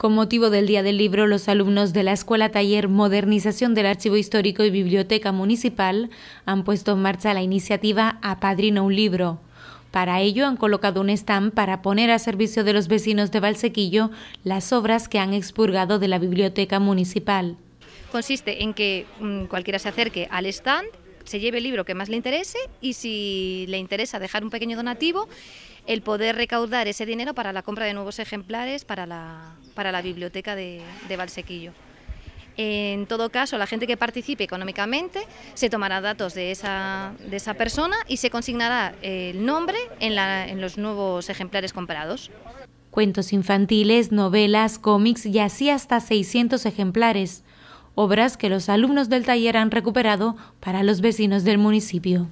Con motivo del Día del Libro, los alumnos de la Escuela Taller Modernización del Archivo Histórico y Biblioteca Municipal han puesto en marcha la iniciativa Apadrina un libro. Para ello han colocado un stand para poner a servicio de los vecinos de Valsequillo las obras que han expurgado de la Biblioteca Municipal. Consiste en que mm, cualquiera se acerque al stand, se lleve el libro que más le interese y si le interesa dejar un pequeño donativo, el poder recaudar ese dinero para la compra de nuevos ejemplares para la, biblioteca de, de Valsequillo. En todo caso, la gente que participe económicamente se tomará datos de esa, persona y se consignará el nombre en, en los nuevos ejemplares comprados. Cuentos infantiles, novelas, cómics y así hasta 600 ejemplares, obras que los alumnos del taller han recuperado para los vecinos del municipio.